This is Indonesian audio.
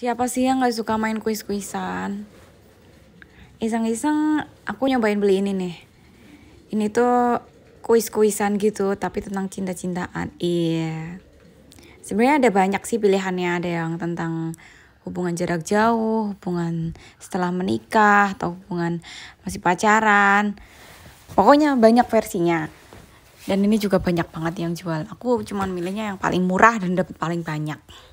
Siapa sih yang gak suka main kuis-kuisan? Iseng-iseng aku nyobain beli ini nih. Ini tuh kuis-kuisan gitu, tapi tentang cinta-cintaan. Iya. Sebenarnya ada banyak sih pilihannya. Ada yang tentang hubungan jarak jauh, hubungan setelah menikah, atau hubungan masih pacaran. Pokoknya banyak versinya. Dan ini juga banyak banget yang jual. Aku cuma milihnya yang paling murah dan dapat paling banyak.